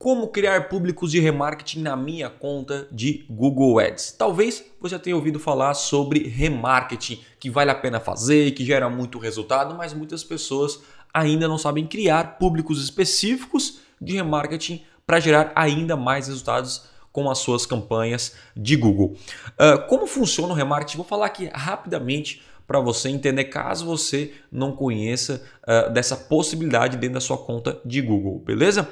Como criar públicos de remarketing na minha conta de Google Ads? Talvez você tenha ouvido falar sobre remarketing, que vale a pena fazer, que gera muito resultado, mas muitas pessoas ainda não sabem criar públicos específicos de remarketing para gerar ainda mais resultados com as suas campanhas de Google. Uh, como funciona o remarketing? Vou falar aqui rapidamente para você entender caso você não conheça uh, dessa possibilidade dentro da sua conta de Google, beleza?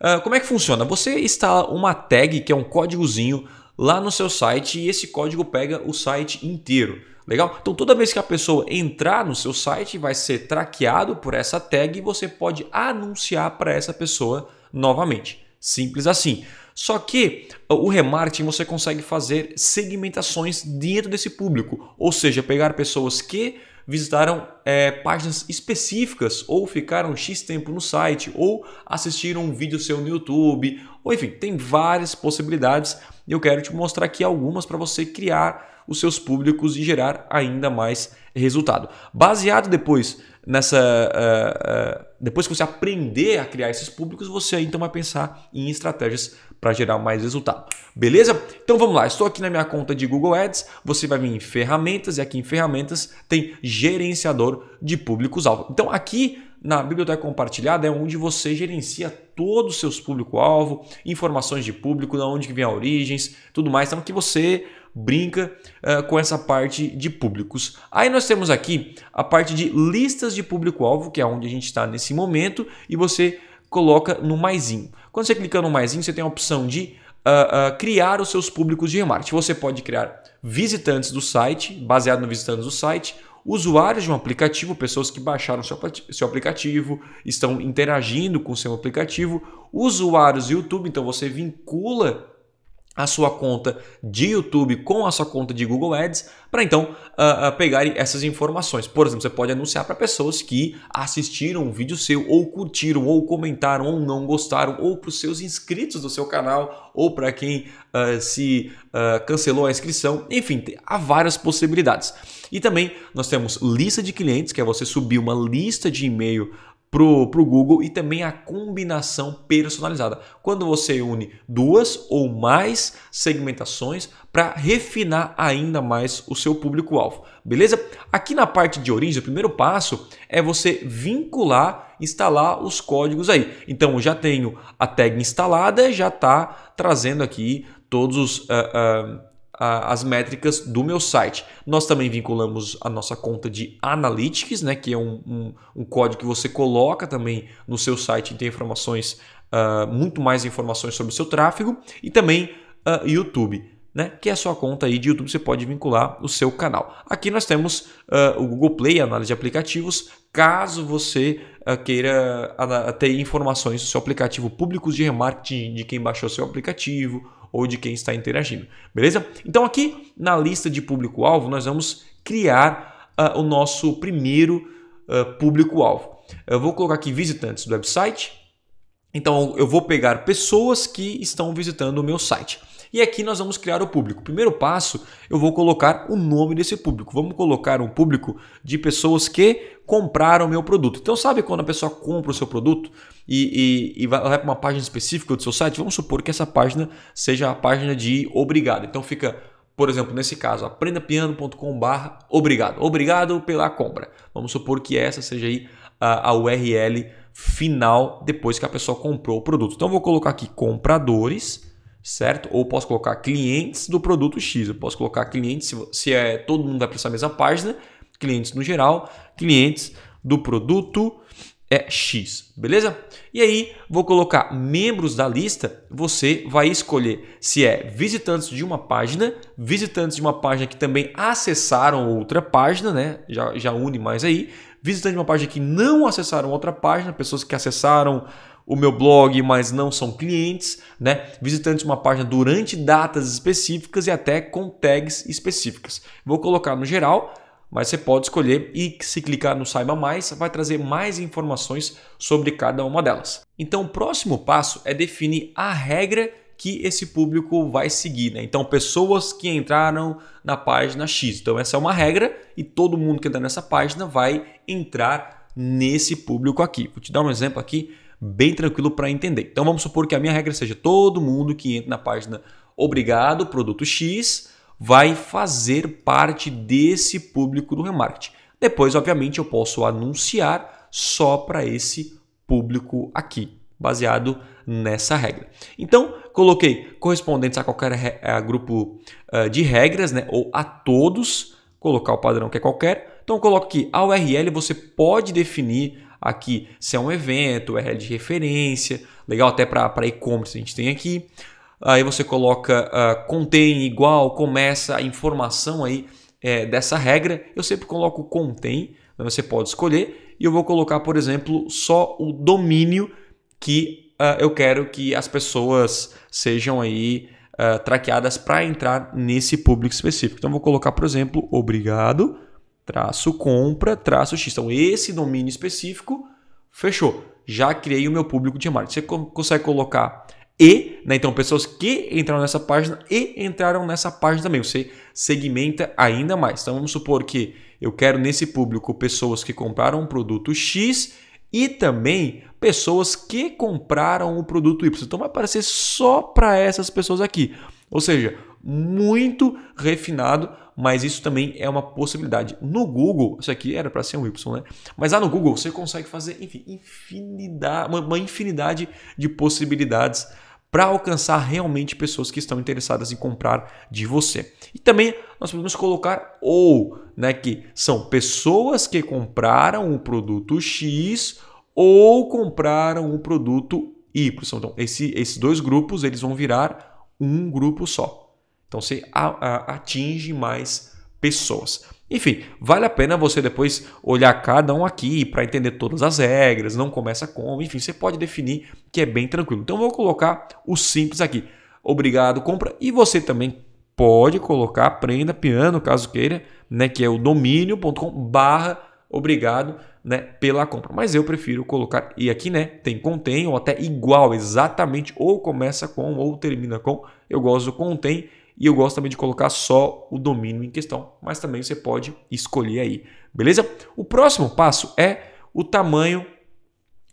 Ah, como é que funciona? Você instala uma tag, que é um códigozinho, lá no seu site e esse código pega o site inteiro. Legal? Então toda vez que a pessoa entrar no seu site, vai ser traqueado por essa tag e você pode anunciar para essa pessoa novamente. Simples assim. Só que ah, o remarketing você consegue fazer segmentações dentro desse público, ou seja, pegar pessoas que visitaram é, páginas específicas ou ficaram X tempo no site ou assistiram um vídeo seu no YouTube, ou enfim, tem várias possibilidades eu quero te mostrar aqui algumas para você criar os seus públicos e gerar ainda mais resultado. Baseado depois nessa. Uh, uh, depois que você aprender a criar esses públicos, você aí, então vai pensar em estratégias para gerar mais resultado. Beleza? Então vamos lá. Estou aqui na minha conta de Google Ads. Você vai vir em ferramentas e aqui em ferramentas tem gerenciador de públicos-alvo. Então aqui na biblioteca compartilhada é onde você gerencia todos os seus público-alvo, informações de público, de onde que vem a origens, tudo mais. Então que você brinca uh, com essa parte de públicos. Aí nós temos aqui a parte de listas de público-alvo, que é onde a gente está nesse momento, e você coloca no maisinho. Quando você clica no maisinho, você tem a opção de uh, uh, criar os seus públicos de remarketing. Você pode criar visitantes do site, baseado no visitantes do site, usuários de um aplicativo, pessoas que baixaram seu, seu aplicativo, estão interagindo com seu aplicativo, usuários do YouTube, então você vincula a sua conta de YouTube com a sua conta de Google Ads para então uh, uh, essas informações. Por exemplo, você pode anunciar para pessoas que assistiram um vídeo seu, ou curtiram, ou comentaram, ou não gostaram, ou para os seus inscritos do seu canal, ou para quem uh, se cancelou a inscrição. Enfim, há várias possibilidades. E também nós temos lista de clientes, que é você subir uma lista de e-mail pro, o Google e também a combinação personalizada. Quando você une duas ou mais segmentações para refinar ainda mais o seu público-alvo, beleza? Aqui na parte de origem, o primeiro passo é você vincular, instalar os códigos aí. Então, eu já tenho a tag instalada, já está trazendo aqui todos os... Uh, uh, as métricas do meu site. Nós também vinculamos a nossa conta de Analytics, né, que é um, um, um código que você coloca também no seu site e tem informações, uh, muito mais informações sobre o seu tráfego, e também uh, YouTube. Né, que é a sua conta aí de YouTube, você pode vincular o seu canal. Aqui nós temos uh, o Google Play, análise de aplicativos, caso você queira ter informações do seu aplicativo, públicos de remarketing de quem baixou seu aplicativo, ou de quem está interagindo, beleza? Então aqui na lista de público-alvo nós vamos criar uh, o nosso primeiro uh, público-alvo. Eu vou colocar aqui visitantes do website, então eu vou pegar pessoas que estão visitando o meu site. E aqui nós vamos criar o público. Primeiro passo, eu vou colocar o nome desse público. Vamos colocar um público de pessoas que compraram o meu produto. Então, sabe quando a pessoa compra o seu produto e, e, e vai para uma página específica do seu site? Vamos supor que essa página seja a página de obrigado. Então, fica por exemplo, nesse caso, aprendapiano.com.br obrigado. Obrigado pela compra. Vamos supor que essa seja aí a, a, URL final depois que a pessoa comprou o produto. Então, vou colocar aqui compradores certo? Ou posso colocar clientes do produto X, eu posso colocar clientes, se, se é todo mundo vai para essa mesma página, clientes no geral, clientes do produto é X, beleza? E aí vou colocar membros da lista, você vai escolher se é visitantes de uma página, visitantes de uma página que também acessaram outra página, né? Já, já une mais aí, visitantes de uma página que não acessaram outra página, pessoas que acessaram o meu blog, mas não são clientes, né? Visitantes uma página durante datas específicas e até com tags específicas. Vou colocar no geral, mas você pode escolher e se clicar no Saiba Mais, vai trazer mais informações sobre cada uma delas. Então, o próximo passo é definir a regra que esse público vai seguir. Né? Então, pessoas que entraram na página X. Então, essa é uma regra e todo mundo que entrar nessa página vai entrar nesse público aqui. Vou te dar um exemplo aqui bem tranquilo para entender. Então vamos supor que a minha regra seja todo mundo que entra na página obrigado, produto X, vai fazer parte desse público do remarketing. Depois, obviamente, eu posso anunciar só para esse público aqui, baseado nessa regra. Então, coloquei correspondentes a qualquer a grupo uh, de regras, né, ou a todos, colocar o padrão que é qualquer. Então, coloco aqui a URL, você pode definir aqui se é um evento, URL é de referência, legal até para e-commerce a gente tem aqui. Aí você coloca uh, ah, contém igual, começa a informação aí é, dessa regra. Eu sempre coloco contém, né, você pode escolher, e eu vou colocar, por exemplo, só o domínio que uh, eu quero que as pessoas sejam aí uh, traqueadas para entrar nesse público específico. Então vou colocar, por exemplo, obrigado traço compra, traço X. Então, esse domínio específico, fechou. Já criei o meu público de marketing. Você consegue colocar e, né, então, pessoas que entraram nessa página e entraram nessa página também. Você segmenta ainda mais. Então, vamos supor que eu quero nesse público pessoas que compraram um produto X e também pessoas que compraram o produto Y. Então, vai aparecer só para essas pessoas aqui. Ou seja, muito refinado, mas isso também é uma possibilidade. No Google, isso aqui era para ser um Y, né? Mas lá no Google você consegue fazer, enfim, infinidade, uma infinidade de possibilidades para alcançar realmente pessoas que estão interessadas em comprar de você. E também nós podemos colocar ou, né, que são pessoas que compraram o produto X ou compraram o produto Y. Então, esse, esses dois grupos eles vão virar um grupo só. Então você atinge mais pessoas. Enfim, vale a pena você depois olhar cada um aqui para entender todas as regras, não começa com, enfim, você pode definir que é bem tranquilo. Então vou colocar o simples aqui. Obrigado, compra. E você também pode colocar aprenda piano, caso queira, né, que é o domínio.com barra obrigado, né, pela compra. Mas eu prefiro colocar e aqui, né, tem contém ou até igual, exatamente ou começa com ou termina com. Eu gosto do contém e eu gosto também de colocar só o domínio em questão, mas também você pode escolher aí, beleza? O próximo passo é o tamanho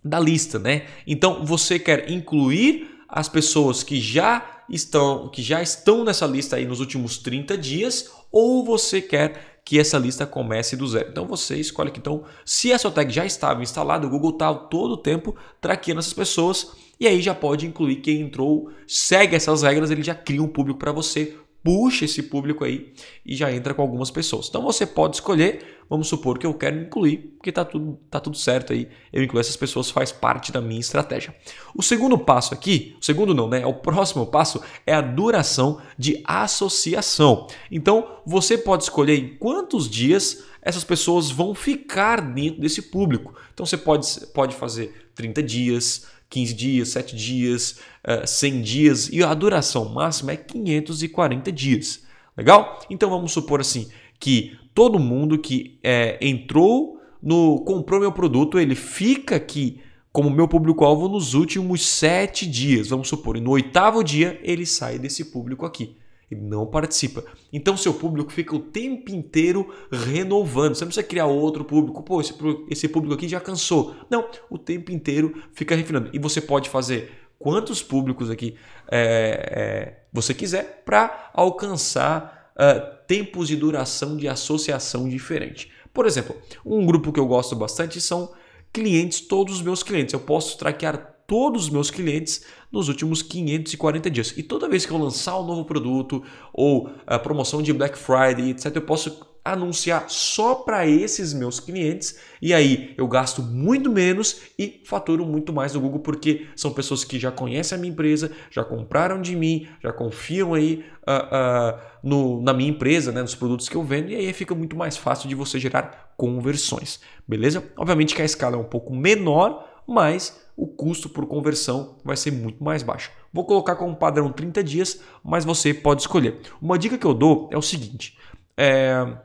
da lista, né? Então você quer incluir as pessoas que já estão, que já estão nessa lista aí nos últimos 30 dias ou você quer que essa lista comece do zero. Então você escolhe que então, se a sua tag já estava instalada, o Google está todo o tempo traqueando essas pessoas e aí já pode incluir quem entrou, segue essas regras, ele já cria um público para você, puxa esse público aí e já entra com algumas pessoas. Então você pode escolher, vamos supor que eu quero incluir, porque tá tudo, tá tudo certo aí, eu incluo essas pessoas, faz parte da minha estratégia. O segundo passo aqui, o segundo não, né? É o próximo passo é a duração de associação. Então você pode escolher em quantos dias essas pessoas vão ficar dentro desse público. Então você pode, pode fazer 30 dias, 15 dias, 7 dias, 100 eh, dias e a duração máxima é 540 dias. Legal? Então vamos supor assim que todo mundo que é, entrou no comprou meu produto ele fica aqui como meu público-alvo nos últimos 7 dias, vamos supor, e no oitavo dia ele sai desse público aqui. Ele não participa. Então seu público fica o tempo inteiro renovando. Você não precisa criar outro público. Pô, esse, esse público aqui já cansou. Não, o tempo inteiro fica refinando. E você pode fazer quantos públicos aqui é, é, você quiser para alcançar uh, tempos de duração de associação diferente. Por exemplo, um grupo que eu gosto bastante são clientes, todos os meus clientes. Eu posso traquear todos os meus clientes nos últimos 540 dias. E toda vez que eu lançar um novo produto ou a eh, promoção de Black Friday, etc, eu posso anunciar só para esses meus clientes e aí eu gasto muito menos e faturo muito mais no Google porque são pessoas que já conhecem a minha empresa, já compraram de mim, já confiam aí uh, uh, no, na minha empresa, né, nos produtos que eu vendo e aí fica muito mais fácil de você gerar conversões, beleza? Obviamente que a escala é um pouco menor, mas o custo por conversão vai ser muito mais baixo. Vou colocar como padrão 30 dias, mas você pode escolher. Uma dica que eu dou é o seguinte: é...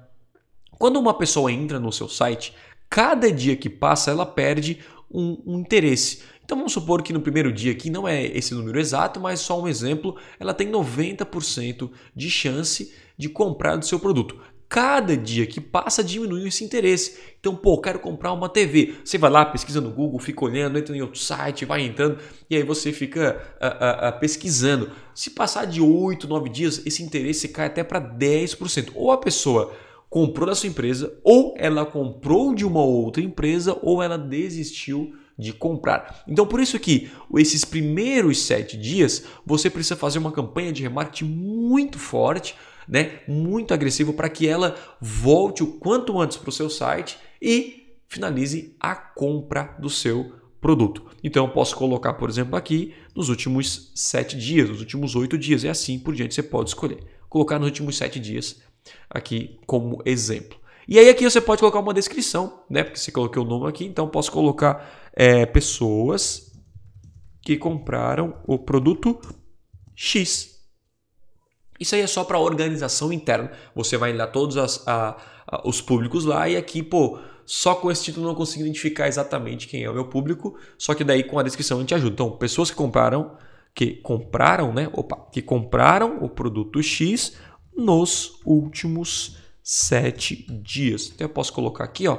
quando uma pessoa entra no seu site, cada dia que passa ela perde um, um interesse. Então vamos supor que no primeiro dia, que não é esse número exato, mas só um exemplo, ela tem 90% de chance de comprar do seu produto cada dia que passa diminui esse interesse. Então, pô, quero comprar uma TV. Você vai lá, pesquisa no Google, fica olhando, entra em outro site, vai entrando e aí você fica ah, ah, ah, pesquisando. Se passar de 8, 9 dias, esse interesse cai até para 10%. Ou a pessoa comprou da sua empresa, ou ela comprou de uma outra empresa, ou ela desistiu de comprar. Então, por isso que esses primeiros sete dias você precisa fazer uma campanha de remarketing muito forte né, muito agressivo para que ela volte o quanto antes para o seu site e finalize a compra do seu produto. Então eu posso colocar, por exemplo, aqui nos últimos sete dias, nos últimos oito dias e assim por diante você pode escolher. Colocar nos últimos sete dias aqui como exemplo. E aí aqui você pode colocar uma descrição, né? Porque você coloquei o nome aqui, então posso colocar é, pessoas que compraram o produto X. Isso aí é só para organização interna. Você vai dar todos as, a, a, os públicos lá e aqui, pô, só com esse título não consigo identificar exatamente quem é o meu público, só que daí com a descrição a gente ajuda. Então, pessoas que compraram, que compraram, né? Opa, que compraram o produto X nos últimos sete dias. Então eu posso colocar aqui, ó,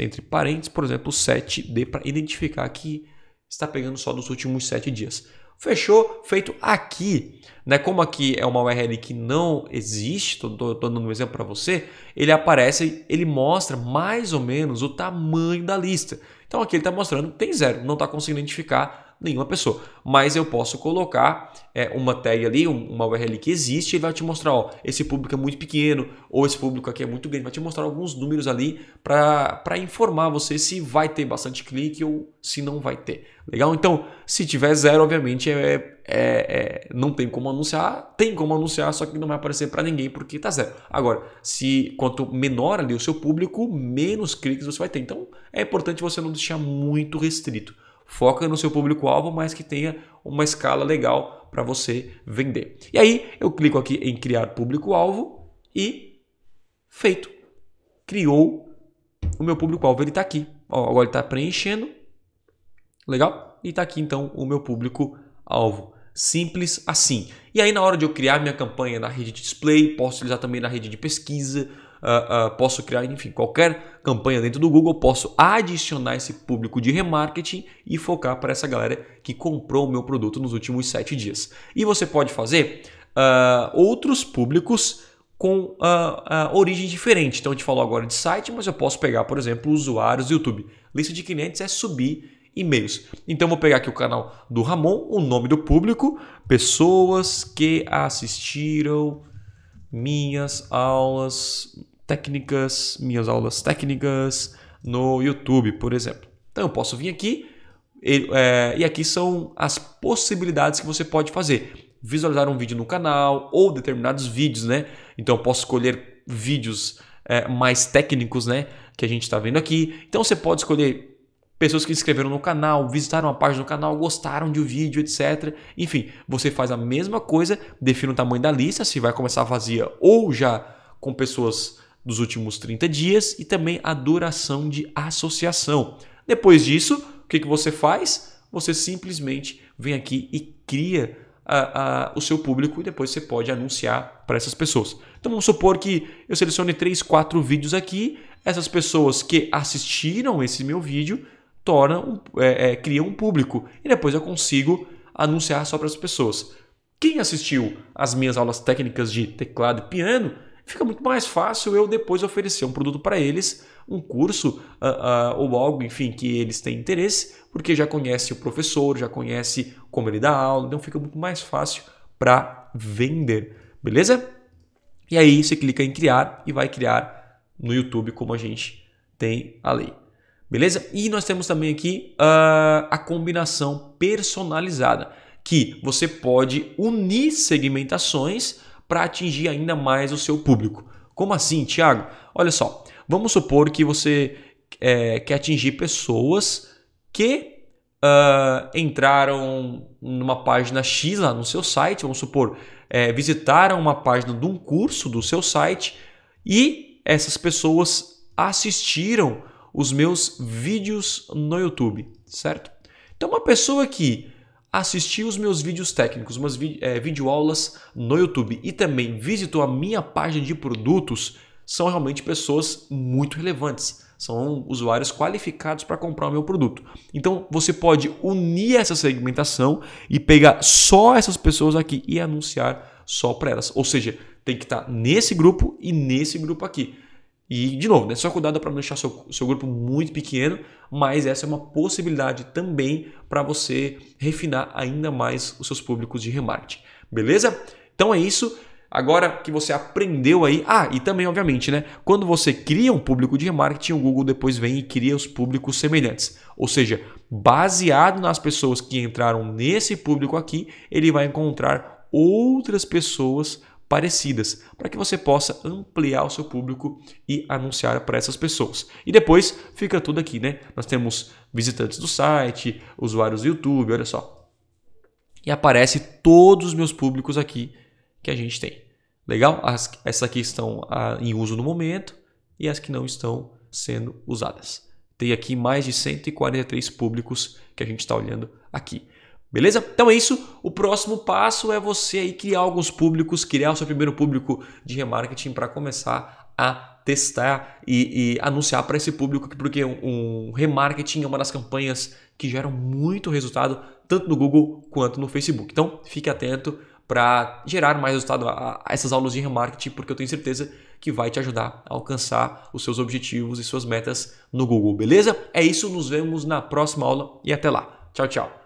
entre parênteses, por exemplo, 7D para identificar que está pegando só dos últimos sete dias. Fechou? Feito aqui. Né? Como aqui é uma URL que não existe, estou dando um exemplo para você, ele aparece, ele mostra mais ou menos o tamanho da lista. Então aqui ele está mostrando, tem zero, não está conseguindo identificar nenhuma pessoa. Mas eu posso colocar é, uma tag ali, uma URL que existe, ele vai te mostrar, ó, esse público é muito pequeno, ou esse público aqui é muito grande, vai te mostrar alguns números ali para informar você se vai ter bastante clique ou se não vai ter. Legal? Então, se tiver zero, obviamente, é, é, é não tem como anunciar, tem como anunciar, só que não vai aparecer para ninguém porque tá zero. Agora, se quanto menor ali o seu público, menos cliques você vai ter. Então, é importante você não deixar muito restrito. Foca no seu público-alvo, mas que tenha uma escala legal para você vender. E aí eu clico aqui em criar público-alvo e feito. Criou o meu público-alvo, ele está aqui. Ó, agora ele está preenchendo. Legal? E está aqui então o meu público-alvo. Simples assim. E aí, na hora de eu criar minha campanha na rede de display, posso utilizar também na rede de pesquisa, uh, uh, posso criar, enfim, qualquer campanha dentro do Google, posso adicionar esse público de remarketing e focar para essa galera que comprou o meu produto nos últimos sete dias. E você pode fazer uh, outros públicos com uh, uh, origem diferente. Então, a gente falou agora de site, mas eu posso pegar, por exemplo, usuários do YouTube. Lista de clientes é subir e-mails. Então, vou pegar aqui o canal do Ramon, o nome do público, pessoas que assistiram minhas aulas técnicas, minhas aulas técnicas no YouTube, por exemplo. Então eu posso vir aqui e, é, e aqui são as possibilidades que você pode fazer. Visualizar um vídeo no canal ou determinados vídeos, né? Então eu posso escolher vídeos é, mais técnicos, né? Que a gente está vendo aqui. Então você pode escolher pessoas que se inscreveram no canal, visitaram a página do canal, gostaram de um vídeo, etc. Enfim, você faz a mesma coisa, define o tamanho da lista, se vai começar vazia ou já com pessoas dos últimos 30 dias e também a duração de associação. Depois disso, o que, que você faz? Você simplesmente vem aqui e cria a, a, o seu público e depois você pode anunciar para essas pessoas. Então vamos supor que eu selecione 3, 4 vídeos aqui, essas pessoas que assistiram esse meu vídeo tornam, é, é, criam um público e depois eu consigo anunciar só para as pessoas. Quem assistiu às minhas aulas técnicas de teclado e piano fica muito mais fácil eu depois oferecer um produto para eles, um curso uh, uh, ou algo, enfim, que eles têm interesse, porque já conhece o professor, já conhece como ele dá aula, então fica muito mais fácil para vender, beleza? E aí você clica em criar e vai criar no YouTube como a gente tem ali Beleza? E nós temos também aqui uh, a combinação personalizada, que você pode unir segmentações para atingir ainda mais o seu público. Como assim, Thiago? Olha só, vamos supor que você é, quer atingir pessoas que uh, entraram numa página X lá no seu site, vamos supor, é, visitaram uma página de um curso do seu site e essas pessoas assistiram os meus vídeos no YouTube, certo? Então, uma pessoa que assistiu os meus vídeos técnicos, umas vi é, videoaulas no YouTube e também visitou a minha página de produtos, são realmente pessoas muito relevantes. São usuários qualificados para comprar o meu produto. Então você pode unir essa segmentação e pegar só essas pessoas aqui e anunciar só para elas. Ou seja, tem que estar tá nesse grupo e nesse grupo aqui. E, de novo, né, só cuidado para não deixar seu, seu grupo muito pequeno, mas essa é uma possibilidade também para você refinar ainda mais os seus públicos de remarketing. Beleza? Então é isso. Agora que você aprendeu aí, ah, e também, obviamente, né? Quando você cria um público de remarketing, o Google depois vem e cria os públicos semelhantes. Ou seja, baseado nas pessoas que entraram nesse público aqui, ele vai encontrar outras pessoas parecidas, para que você possa ampliar o seu público e anunciar para essas pessoas. E depois fica tudo aqui, né? Nós temos visitantes do site, usuários do YouTube, olha só. E aparece todos os meus públicos aqui que a gente tem. Legal? As, essas aqui estão a, ah, em uso no momento e as que não estão sendo usadas. Tem aqui mais de 143 públicos que a gente está olhando aqui. Beleza? Então é isso. O próximo passo é você aí criar alguns públicos, criar o seu primeiro público de remarketing para começar a testar e, e anunciar para esse público, porque um, um remarketing é uma das campanhas que geram muito resultado, tanto no Google quanto no Facebook. Então fique atento para gerar mais resultado a, a essas aulas de remarketing, porque eu tenho certeza que vai te ajudar a alcançar os seus objetivos e suas metas no Google, beleza? É isso, nos vemos na próxima aula e até lá. Tchau, tchau.